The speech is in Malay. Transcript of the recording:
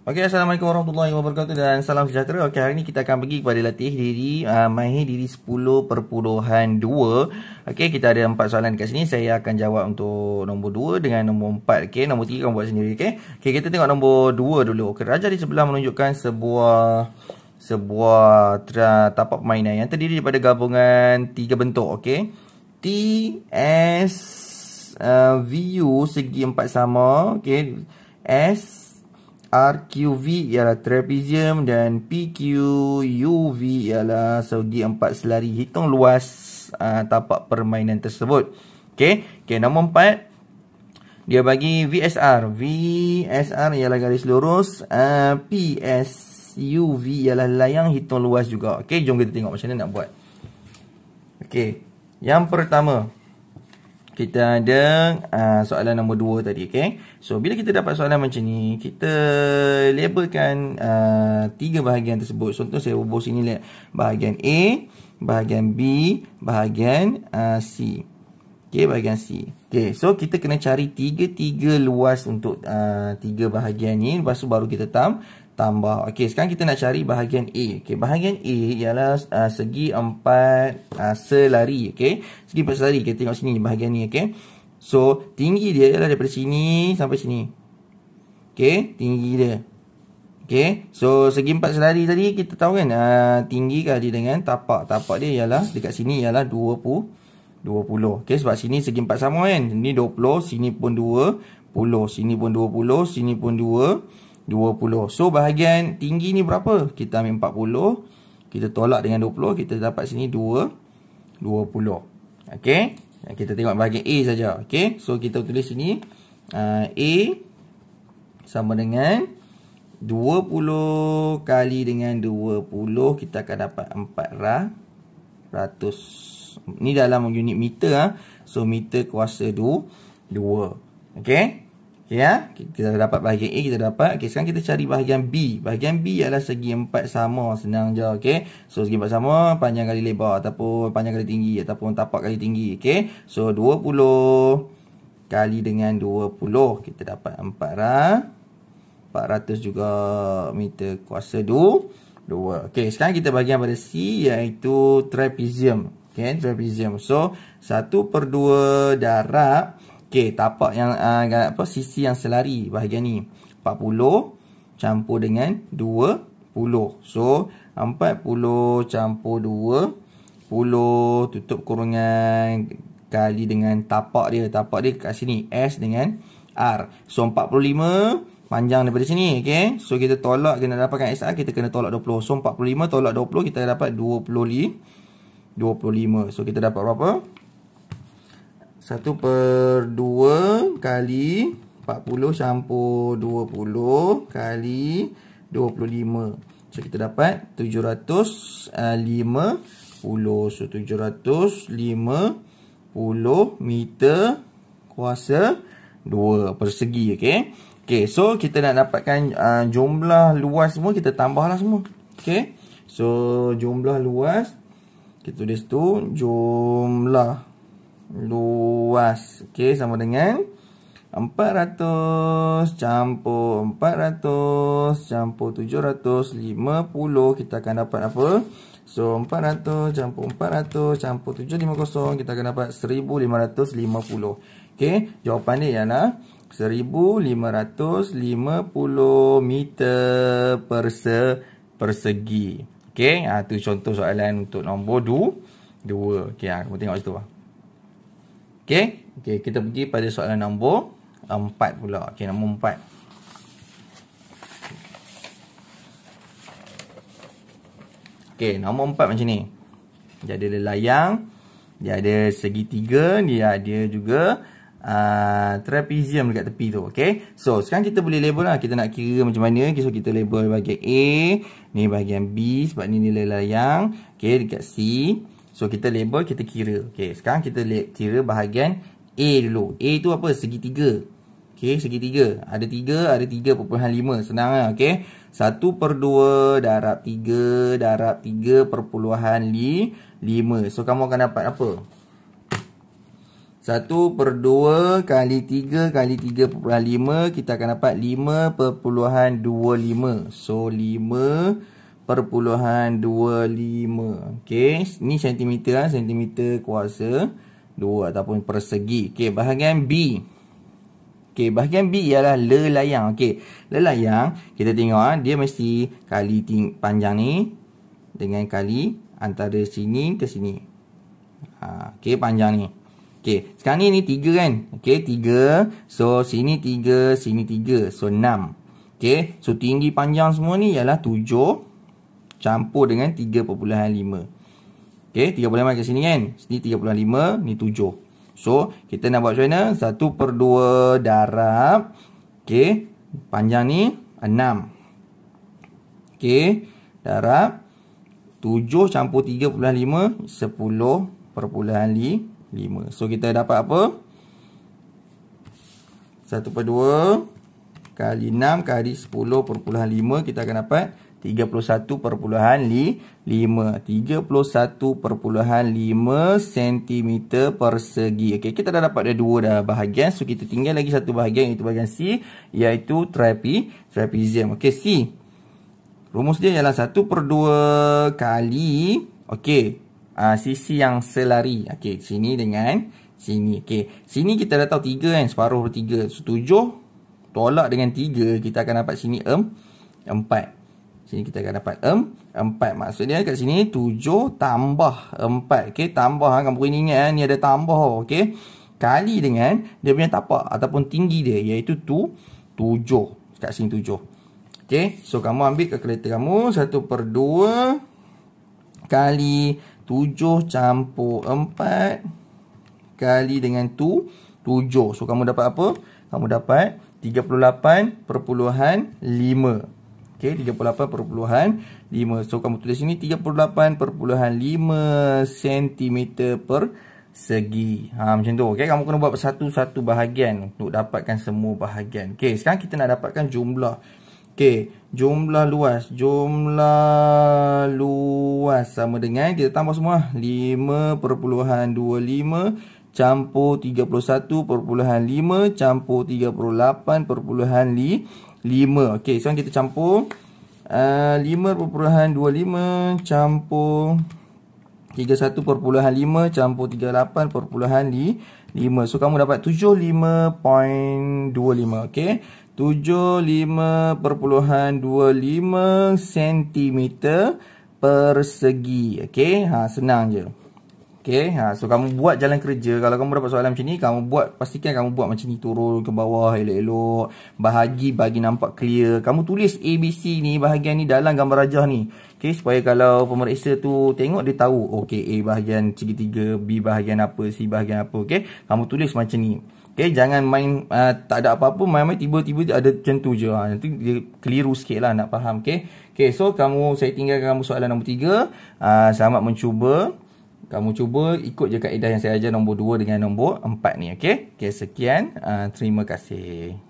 Okey, Assalamualaikum warahmatullahi wabarakatuh dan salam sejahtera. Okey, hari ni kita akan pergi kepada latih diri, uh, ah, mahir diri 10.2. Okey, kita ada empat soalan dekat sini. Saya akan jawab untuk nombor 2 dengan nombor 4. Okey, nombor 3 kamu buat sendiri, okey. Okey, kita tengok nombor 2 dulu. Okey, raja di sebelah menunjukkan sebuah sebuah tra, tapak permainan yang terdiri daripada gabungan tiga bentuk, okey. T, S, uh, V, U, segi empat sama, okey. S, RQV ialah trapezium dan PQUV ialah segi empat selari. Hitung luas uh, tapak permainan tersebut. Okey, okay, nombor empat. Dia bagi VSR. VSR ialah garis lurus. Uh, ah, PSUV ialah layang hitung luas juga. Okey, jom kita tengok macam mana nak buat. Okey, yang pertama kita ada uh, soalan nombor dua tadi okay? so bila kita dapat soalan macam ni kita labelkan uh, tiga bahagian tersebut contoh saya bubuh sini lihat bahagian A bahagian B bahagian uh, C Okay, bahagian C Okay, so kita kena cari tiga-tiga luas untuk uh, tiga bahagian ni lepas tu baru kita tam tambah. Okey, sekarang kita nak cari bahagian A. Okey, bahagian A ialah uh, segi empat uh, selari, okey. Segi empat selari. Kita tengok sini bahagian ni, okey. So, tinggi dia ialah daripada sini sampai sini. Okey, tinggi dia. Okey. So, segi empat selari tadi kita tahu kan uh, tinggi kali dengan tapak. Tapak dia ialah dekat sini ialah dua 20. 20. Okey sebab sini segi empat sama kan. Ini 20, sini pun 20, sini pun 20, sini pun 20. 20. So bahagian tinggi ni berapa? Kita ambil 40. Kita tolak dengan 20. Kita dapat sini 2. 20. Okay. Kita tengok bahagian A saja. Okay. So kita tulis sini. Uh, A sama dengan 20 kali dengan 20. Kita akan dapat 400. Ni dalam unit meter. Ha? So meter kuasa 2. 2. Okay. Ya, kita dapat bahagian A kita dapat. Okey, sekarang kita cari bahagian B. Bahagian B ialah segi empat sama, senang je, okey. So segi empat sama panjang kali lebar ataupun panjang kali tinggi ataupun tapak kali tinggi, okey. So 20 kali dengan 20 kita dapat 400 400 juga meter kuasa 2. Okey, sekarang kita bahagian pada C iaitu trapezium. Okey, trapezium. So 1/2 darab Okey, tapak yang uh, apa sisi yang selari bahagian ni 40 campur dengan 20. So 40 campur 2 10 tutup kurungan kali dengan tapak dia. Tapak dia kat sini S dengan R. So 45 panjang daripada sini okey so kita tolak kena dapatkan SR kita kena tolak 20 so 45 tolak 20 kita dapat 25 25 so kita dapat berapa satu per dua kali empat 40 campur puluh kali dua puluh 25. So kita dapat 750. So puluh meter kuasa dua persegi. Okay. Okay. So kita nak dapatkan uh, jumlah luas semua. Kita tambahlah semua. Okay. So jumlah luas. Kita tulis tu. Jumlah luas luas. Okey, sama dengan 400 campur 400 campur 750 kita akan dapat apa? So 400 campur 400 campur 750 kita akan dapat 1550. Okey, jawapan dia ialah 1550 meter perse persegi. Okey, ha, contoh soalan untuk nombor 2. dua. Okey, ha, kamu tengok situ. Ha. Okey, okay, kita pergi pada soalan nombor 4 ah, pula. Okey, nombor 4. Okey, nombor 4 macam ni. Dia ada layang, dia ada segitiga, dia ada juga uh, trapezium dekat tepi tu. Okay, so sekarang kita boleh label lah. Kita nak kira macam mana. Okay, so kita label bahagian A, ni bahagian B sebab ni nilai layang. Okey, dekat C. So kita label, kita kira. Okay, sekarang kita kira bahagian A dulu. A tu apa? Segitiga. Okay, segitiga. Ada tiga, ada tiga perpuluhan lima. Senang lah, okay. 1 per 2 darab 3 darab lima. So kamu akan dapat apa? Satu per dua kali tiga kali tiga perpuluhan lima Kita akan dapat lima perpuluhan dua lima. So lima perpuluhan 25. Okey, ni sentimeter lah, sentimeter kuasa 2 ataupun persegi. Okey, bahagian B. Okey, bahagian B ialah lelayang. Okey, lelayang kita tengok ah, dia mesti kali ting panjang ni dengan kali antara sini ke sini. Ha, okey, panjang ni. Okey, sekarang ni ni 3 kan? Okey, 3. So, sini 3, sini 3. So, 6. Okey, so tinggi panjang semua ni ialah 7 campur dengan 3.5. Okey, 3.5 dekat sini kan. Sini 3.5, ni 7. So, kita nak buat macam mana? 1/2 darab. Okey, panjang ni 6. Okey, darab 7 campur 3.5 10.5. So, kita dapat apa? 1/2 kali 6 kali 10.5 kita akan dapat 31.5 cm persegi. Okey, kita dah dapat dah dua dah bahagian. So kita tinggal lagi satu bahagian iaitu bahagian C iaitu trape trapezium. Okey, C. Rumus dia ialah 1 per 2 kali okey, uh, sisi yang selari. Okey, sini dengan sini. Okey, sini kita dah tahu 3 kan, separuh per 3. So 7 tolak dengan 3 kita akan dapat sini um, 4. 4. Sini kita akan dapat em, 4. Maksudnya kat sini 7 tambah 4. Okey, tambah. Kan boleh ingat kan. Ni ada tambah. Okey. Kali dengan dia punya tapak ataupun tinggi dia. Iaitu 2, 7. Kat sini 7. Okey. So, kamu ambil kalkulator kamu. 1 per 2 kali 7 campur 4 kali dengan 2, 7. So, kamu dapat apa? Kamu dapat perpuluhan 38.5. Okey, 38.5. So, kamu tulis sini 38.5 cm per segi. Ha, macam tu. Okey, kamu kena buat satu-satu bahagian untuk dapatkan semua bahagian. Okey, sekarang kita nak dapatkan jumlah. Okey, jumlah luas. Jumlah luas sama dengan, kita tambah semua. 5.25 campur 31.5 campur 38.5 5. Okey, sekarang kita campur eh, uh, 5.25 campur 31.5 campur 38.5. So kamu dapat 75.25. Okey. 75.25 cm persegi. Okey. Ha senang je. Okay, ha, so kamu buat jalan kerja Kalau kamu dapat soalan macam ni Kamu buat, pastikan kamu buat macam ni Turun ke bawah, elok-elok Bahagi, bagi nampak clear Kamu tulis ABC ni, bahagian ni dalam gambar rajah ni Okay, supaya kalau pemeriksa tu tengok Dia tahu, oh, okay, A bahagian segitiga B bahagian apa, C bahagian apa Okay, kamu tulis macam ni Okay, jangan main uh, tak ada apa-apa Main-main tiba-tiba ada macam tu je ha. Nanti dia keliru sikit lah nak faham Okay, okay so kamu, saya tinggalkan kamu soalan nombor tiga uh, Selamat mencuba kamu cuba ikut je kaedah yang saya ajar nombor 2 dengan nombor 4 ni. Okay? Okay, sekian. Uh, terima kasih.